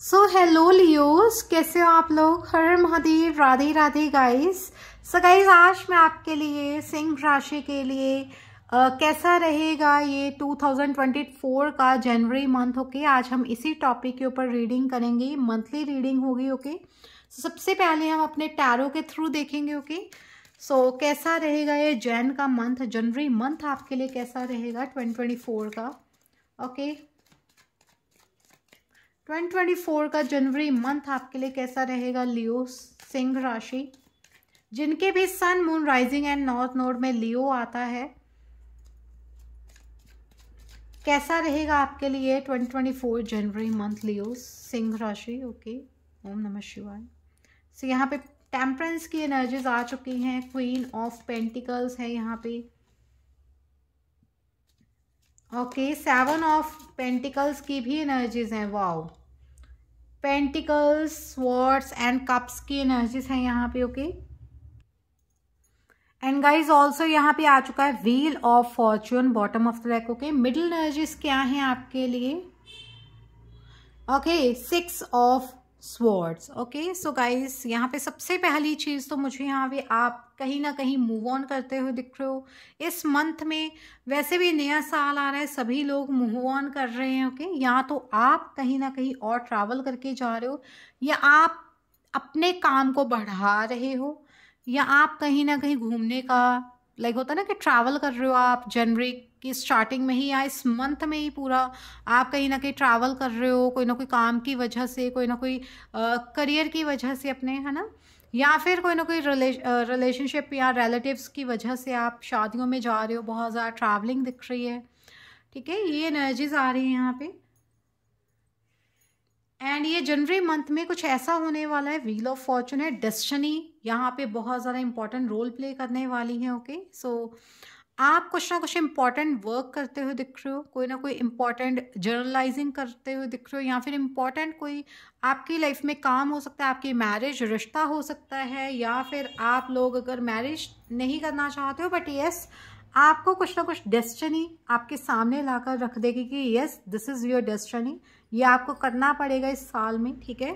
So hello Leos कैसे हो आप लोग हर Mahadev Radhe Radhe guys so guys आज मैं आपके लिए सिंह राशि के लिए uh, कैसा रहेगा ये 2024 का जनवरी मंथ ओके आज हम इसी टॉपिक के ऊपर रीडिंग करेंगे मंथली रीडिंग होगी ओके सो सबसे पहले हम अपने टैरो के थ्रू देखेंगे ओके सो कैसा रहेगा ये जैन का मंथ जनवरी मंथ आपके लिए कैसा रहेगा ट्वेंटी का ओके okay? 2024 का जनवरी मंथ आपके लिए कैसा रहेगा लियो सिंह राशि जिनके भी sun moon rising and north node में लियो आता है कैसा रहेगा आपके लिए 2024 जनवरी मंथ लियो सिंह राशि ओके ओम नमः शिवाय सो यहाँ पे टेम्परेंस की एनर्जीज आ चुकी हैं क्वीन ऑफ पेंटिकल्स है यहाँ पे ओके सेवन ऑफ पेंटिकल्स की भी एनर्जीज हैं wow pentacles swords and cups की एनर्जीज हैं यहाँ पे ओके एंड गाइज ऑल्सो यहाँ पे आ चुका है wheel of fortune bottom of the lack okay middle energies क्या हैं आपके लिए okay six of swords okay so guys यहाँ पे सबसे पहली चीज़ तो मुझे यहाँ पे आप कहीं ना कहीं मूव ऑन करते हुए दिख रहे हो इस मंथ में वैसे भी नया साल आ रहा है सभी लोग मूव ऑन कर रहे हैं ओके okay? या तो आप कहीं ना कहीं और ट्रैवल करके जा रहे हो या आप अपने काम को बढ़ा रहे हो या आप कहीं ना कहीं घूमने का लाइक होता है ना कि ट्रैवल कर रहे हो आप जनवरी कि स्टार्टिंग में ही या इस मंथ में ही पूरा आप कहीं ना कहीं ट्रैवल कर रहे हो कोई ना कोई काम की वजह से कोई ना कोई करियर की वजह से अपने है ना या फिर कोई ना कोई रिलेशनशिप या रिलेटिव्स की वजह से आप शादियों में जा रहे हो बहुत ज़्यादा ट्रैवलिंग दिख रही है ठीक है ये एनर्जीज आ रही हैं यहाँ पे एंड ये जनवरी मंथ में कुछ ऐसा होने वाला है व्हील ऑफ फॉर्चून है डेस्टनी यहाँ पे बहुत ज़्यादा इंपॉर्टेंट रोल प्ले करने वाली है ओके सो आप कुछ ना कुछ इंपॉर्टेंट वर्क करते हुए दिख रहे हो कोई ना कोई इम्पॉर्टेंट जर्नलाइजिंग करते हुए दिख रहे हो या फिर इम्पॉर्टेंट कोई आपकी लाइफ में काम हो सकता है आपकी मैरिज रिश्ता हो सकता है या फिर आप लोग अगर मैरिज नहीं करना चाहते हो बट येस आपको कुछ ना कुछ डेस्टनी आपके सामने लाकर रख देगी कि yes this is your destiny ये आपको करना पड़ेगा इस साल में ठीक है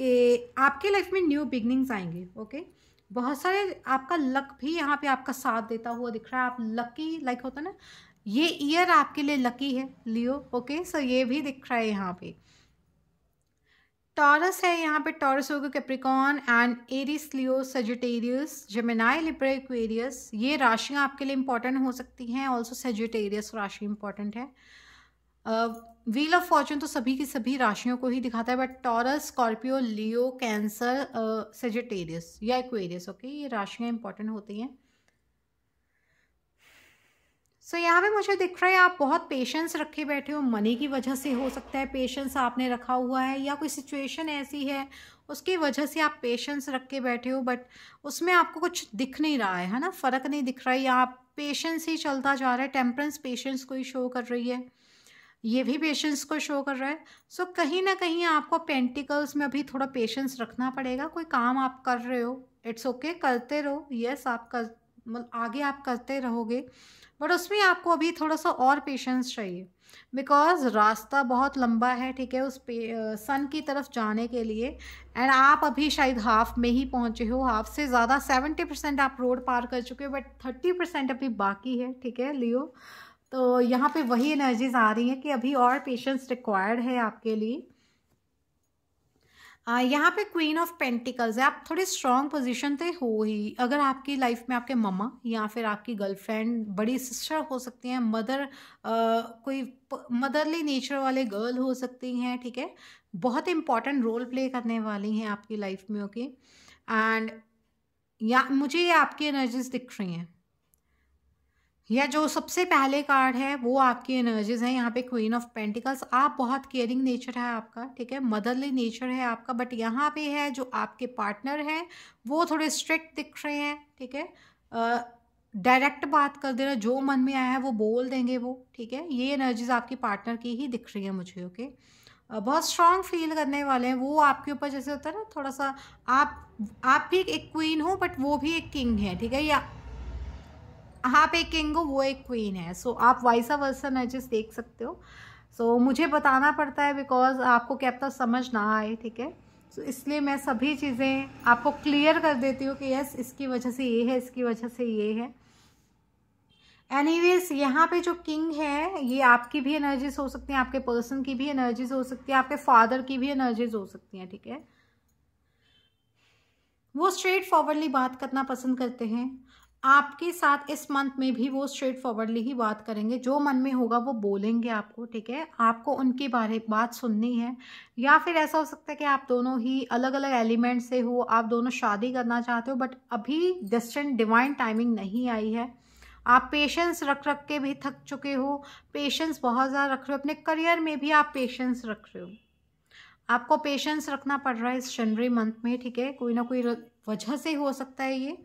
कि आपकी लाइफ में न्यू बिगनिंग्स आएंगे ओके okay? बहुत सारे आपका लक भी यहाँ पे आपका साथ देता हुआ दिख रहा है आप लकी लाइक होता है ना ये ईयर आपके लिए लकी है लियो ओके सो ये भी दिख रहा है यहाँ पे टॉरस है यहाँ पे टॉरस होगा Capricorn and Aries Leo Sagittarius Gemini Libra Aquarius ये राशियाँ आपके लिए इंपॉर्टेंट हो सकती हैं ऑल्सो सेजिटेरियस राशि इंपॉर्टेंट है व्हील ऑफ फॉर्चून तो सभी की सभी राशियों को ही दिखाता है but Taurus Scorpio Leo Cancer Sagittarius या इक्वेरियस ओके ये राशियाँ इंपॉर्टेंट होती हैं सो यहाँ पे मुझे दिख रहा है आप बहुत पेशेंस रखे बैठे हो मनी की वजह से हो सकता है पेशेंस आपने रखा हुआ है या कोई सिचुएशन ऐसी है उसकी वजह से आप पेशेंस रख के बैठे हो बट उसमें आपको कुछ दिख नहीं रहा है है ना फ़र्क नहीं दिख रहा है या आप पेशेंस ही चलता जा रहा है टेम्परेंस पेशेंस को ही शो कर रही है ये भी पेशेंस को शो कर रहा है सो so, कहीं ना कहीं आपको पेंटिकल्स में अभी थोड़ा पेशेंस रखना पड़ेगा कोई काम आप कर रहे हो इट्स ओके okay, करते रहो यस yes, आप कर आगे आप करते रहोगे बट उसमें आपको अभी थोड़ा सा और पेशेंस चाहिए बिकॉज रास्ता बहुत लंबा है ठीक है उस पे सन की तरफ जाने के लिए एंड आप अभी शायद हाफ में ही पहुंचे हो हाफ से ज़्यादा सेवेंटी परसेंट आप रोड पार कर चुके हो बट थर्टी परसेंट अभी बाकी है ठीक है लियो तो यहाँ पे वही एनर्जीज आ रही हैं कि अभी और पेशेंस रिक्वायर्ड है आपके लिए आ, यहाँ पे क्वीन ऑफ पेंटिकल्स है आप थोड़ी स्ट्रॉन्ग पोजिशन पे हो ही अगर आपकी लाइफ में आपके ममा या फिर आपकी गर्लफ्रेंड बड़ी सिस्टर हो सकती हैं मदर आ, कोई मदरली नेचर वाले गर्ल हो सकती हैं ठीक है बहुत इंपॉर्टेंट रोल प्ले करने वाली हैं आपकी लाइफ में ओके एंड या मुझे ये आपकी एनर्जीज दिख रही हैं या जो सबसे पहले कार्ड है वो आपकी एनर्जीज हैं यहाँ पे क्वीन ऑफ पेंटिकल्स आप बहुत केयरिंग नेचर है आपका ठीक है मदरली नेचर है आपका बट यहाँ पे है जो आपके पार्टनर हैं वो थोड़े स्ट्रिक्ट दिख रहे हैं ठीक है डायरेक्ट बात कर दे रहे जो मन में आया है वो बोल देंगे वो ठीक है ये एनर्जीज आपकी पार्टनर की ही दिख रही है मुझे ओके बहुत स्ट्रांग फील करने वाले हैं वो आपके ऊपर जैसे होता है ना थोड़ा सा आप आप भी एक क्वीन हो बट वो भी एक किंग है ठीक है या आप एक किंग हो वो एक क्वीन है सो so, आप वाइसा वर्सा मैचेस देख सकते हो सो so, मुझे बताना पड़ता है बिकॉज आपको क्या पता समझ ना आए ठीक है सो so, इसलिए मैं सभी चीज़ें आपको क्लियर कर देती हूँ कि यस इसकी वजह से ये है इसकी वजह से ये है एनी वेज यहाँ पे जो किंग है ये आपकी भी एनर्जीज हो सकती हैं आपके पर्सन की भी एनर्जीज हो सकती है आपके फादर की भी एनर्जीज हो सकती हैं ठीक है वो स्ट्रेट फॉरवर्डली बात करना पसंद करते हैं आपके साथ इस मंथ में भी वो स्ट्रेट फॉरवर्डली ही बात करेंगे जो मन में होगा वो बोलेंगे आपको ठीक है आपको उनके बारे बात सुननी है या फिर ऐसा हो सकता है कि आप दोनों ही अलग अलग एलिमेंट से हो आप दोनों शादी करना चाहते हो बट अभी डिस्टेंट डिवाइन टाइमिंग नहीं आई है आप पेशेंस रख रख के भी थक चुके हो पेशेंस बहुत ज़्यादा रख रहे हो अपने करियर में भी आप पेशेंस रख रहे हो आपको पेशेंस रखना पड़ रहा है इस जनवरी मंथ में ठीक है कोई ना कोई वजह से हो सकता है ये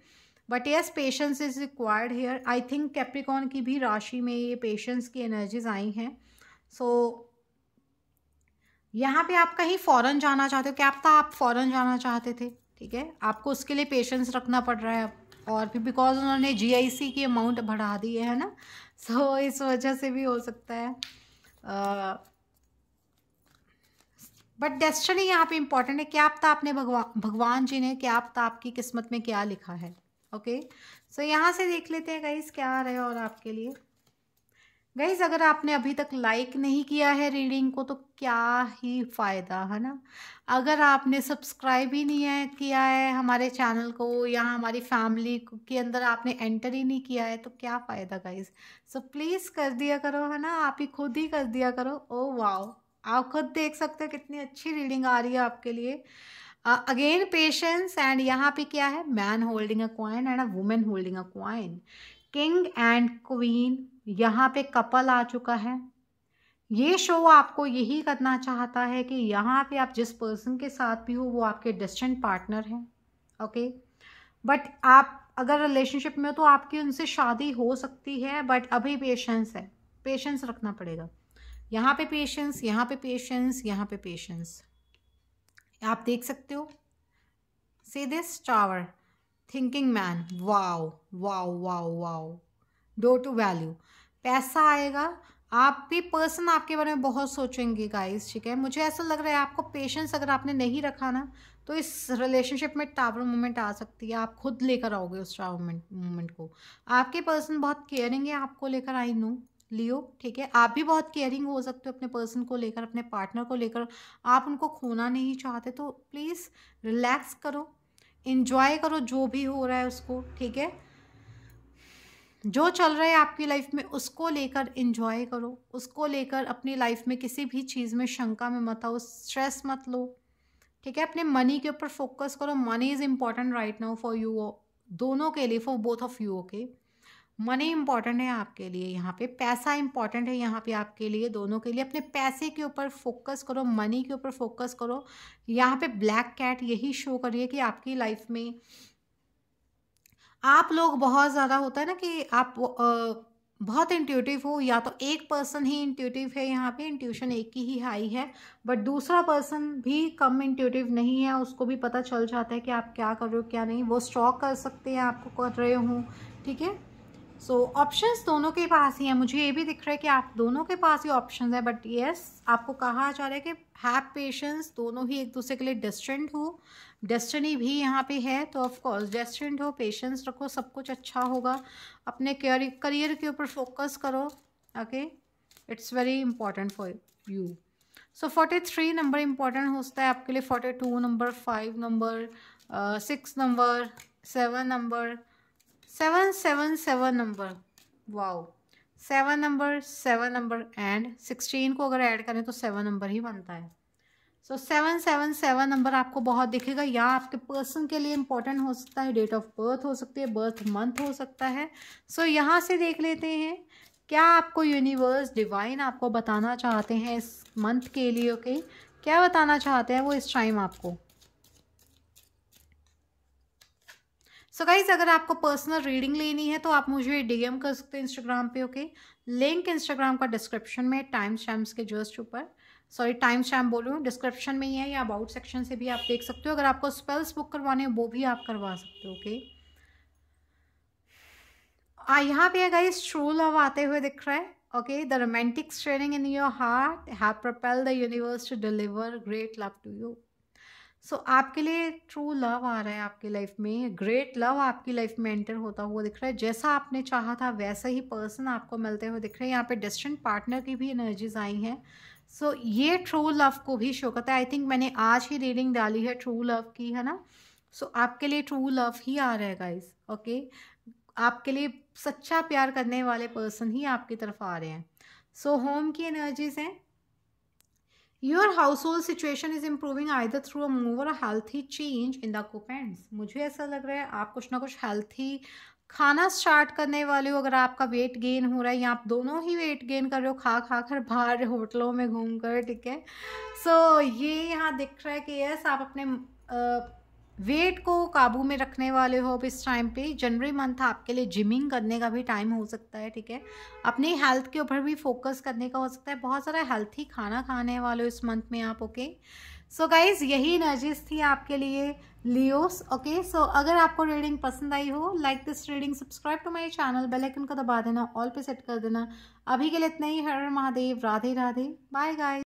but yes patience is required here I think Capricorn की भी राशि में ये पेशेंस की एनर्जीज आई हैं सो so, यहाँ पे आप कहीं फ़ॉरन जाना चाहते हो क्या था आप फॉरन जाना चाहते थे ठीक है आपको उसके लिए पेशेंस रखना पड़ रहा है और फिर बिकॉज उन्होंने सी की अमाउंट बढ़ा दी है ना सो so, इस वजह से भी हो सकता है बट डेस्टनी यहाँ पे इम्पॉर्टेंट है क्या आप आपने भगवा भगवान जी ने क्या आप आपकी किस्मत में क्या लिखा है ओके सो यहाँ से देख लेते हैं गाइज़ क्या आ रहा है और आपके लिए गाइज़ अगर आपने अभी तक लाइक नहीं किया है रीडिंग को तो क्या ही फ़ायदा है ना अगर आपने सब्सक्राइब ही नहीं है किया है हमारे चैनल को या हमारी फैमिली के अंदर आपने एंटर ही नहीं किया है तो क्या फ़ायदा गाइज़ सो so, प्लीज़ कर दिया करो है ना आप ही खुद ही कर दिया करो ओ oh, वाओ आप खुद देख सकते हो कितनी अच्छी रीडिंग आ रही है आपके लिए अगेन पेशेंस एंड यहाँ पे क्या है man holding a coin and a women holding a coin king and queen यहाँ पे कपल आ चुका है ये शो आपको यही करना चाहता है कि यहाँ पे आप जिस पर्सन के साथ भी हो वो आपके डिस्टेंट पार्टनर हैं ओके बट आप अगर रिलेशनशिप में हो तो आपकी उनसे शादी हो सकती है बट अभी पेशेंस है पेशेंस रखना पड़ेगा यहाँ पे पेशेंस यहाँ पे पेशेंस यहाँ पे पेशेंस आप देख सकते हो see this tower thinking man wow wow wow wow do two value पैसा आएगा आप भी पर्सन आपके बारे में बहुत सोचेंगे गाइस ठीक है मुझे ऐसा लग रहा है आपको पेशेंस अगर आपने नहीं रखा ना तो इस रिलेशनशिप में टावर मोमेंट आ सकती है आप खुद लेकर आओगे उस टावर मोमेंट को आपके पर्सन बहुत केयरिंग है आपको लेकर आई नो लियो ठीक है आप भी बहुत केयरिंग हो सकते हो अपने पर्सन को लेकर अपने पार्टनर को लेकर आप उनको खोना नहीं चाहते तो प्लीज़ रिलैक्स करो इन्जॉय करो जो भी हो रहा है उसको ठीक है जो चल रहा है आपकी लाइफ में उसको लेकर इन्जॉय करो उसको लेकर अपनी लाइफ में किसी भी चीज़ में शंका में मत आओ स्ट्रेस मत लो ठीक है अपने मनी के ऊपर फोकस करो money is important right now for you दोनों के लिए for both of you okay money important है आपके लिए यहाँ पे पैसा इम्पॉर्टेंट है यहाँ पे आपके लिए दोनों के लिए अपने पैसे के ऊपर फोकस करो मनी के ऊपर फोकस करो यहाँ पे ब्लैक कैट यही शो कर रही है कि आपकी लाइफ में आप लोग बहुत ज़्यादा होता है ना कि आप बहुत इंट्यूटिव हो या तो एक पर्सन ही इंट्यूटिव है यहाँ पे इंट्यूशन एक की ही हाई है बट दूसरा पर्सन भी कम इंट्यूटिव नहीं है उसको भी पता चल जाता है कि आप क्या कर रहे हो क्या नहीं वो स्ट्रॉक कर सकते हैं आपको कर रहे हो ठीक है सो so, ऑप्शंस दोनों के पास ही हैं मुझे ये भी दिख रहा है कि आप दोनों के पास ही ऑप्शंस है बट येस आपको कहा जा रहा है कि हैव पेशेंस दोनों ही एक दूसरे के लिए डिस्टेंट हो डेस्टनी भी यहाँ पे है तो ऑफ कोर्स डेस्टेंट हो पेशेंस रखो सब कुछ अच्छा होगा अपने करियर के ऊपर फोकस करो okay it's very important for you so forty three number हो होता है आपके लिए forty two number five number six number seven number seven seven seven number wow seven number seven number and sixteen को अगर add करें तो seven number ही बनता है so seven seven seven number आपको बहुत दिखेगा या आपके पर्सन के लिए इंपॉर्टेंट हो सकता है डेट ऑफ बर्थ हो सकती है बर्थ मंथ हो सकता है सो so, यहाँ से देख लेते हैं क्या आपको यूनिवर्स डिवाइन आपको बताना चाहते हैं इस मंथ के लिए ओके okay? क्या बताना चाहते हैं वो इस टाइम आपको सो so गाइज अगर आपको पर्सनल रीडिंग लेनी है तो आप मुझे डीएम कर सकते हैं इंस्टाग्राम पे ओके लिंक इंस्टाग्राम का डिस्क्रिप्शन में टाइम शैम्स के जस्ट ऊपर सॉरी टाइम शैम बोलूँ डिस्क्रिप्शन में ही है या अबाउट सेक्शन से भी आप देख सकते हो अगर आपको स्पेल्स बुक करवाने हैं वो भी आप करवा सकते हो ओके आ यहाँ पे है गाइज ट्रू लव आते हुए दिख रहा है okay the romantics training in your heart have propel the universe to deliver great love to you so so, आपके लिए ट्रू लव आ रहा है आपकी लाइफ में ग्रेट लव आपकी लाइफ में एंटर होता हुआ दिख रहा है जैसा आपने चाहा था वैसा ही पर्सन आपको मिलते हुए दिख रहे हैं यहाँ पे डिस्टेंट पार्टनर की भी एनर्जीज आई हैं सो so, ये ट्रू लव को भी शो करता है आई थिंक मैंने आज ही रीडिंग डाली है ट्रू लव की है ना सो so, आपके लिए ट्रू लव ही आ रहा है गाइज ओके okay? आपके लिए सच्चा प्यार करने वाले पर्सन ही आपकी तरफ आ रहे हैं सो so, होम की एनर्जीज हैं your household situation is improving either through a move or healthy change in the कुपेंड्स मुझे ऐसा लग रहा है आप कुछ ना कुछ हेल्थी खाना स्टार्ट करने वाले हो अगर आपका वेट गेन हो रहा है या आप दोनों ही वेट गेन कर रहे हो खा खा कर बाहर होटलों में घूम कर ठीक है सो so, ये यहाँ दिख रहा है कि यस आप अपने आ, वेट को काबू में रखने वाले हो अब इस टाइम पे जनवरी मंथ आपके लिए जिमिंग करने का भी टाइम हो सकता है ठीक है अपनी हेल्थ के ऊपर भी फोकस करने का हो सकता है बहुत सारा हेल्थी खाना खाने वाले हो इस मंथ में आप ओके सो गाइज यही एनर्जीज थी आपके लिए लियोस ओके सो अगर आपको रीडिंग पसंद आई हो like this reading subscribe to my channel bell icon को दबा देना ऑल पे सेट कर देना अभी के लिए इतना ही हर महादेव राधे राधे बाय गाइज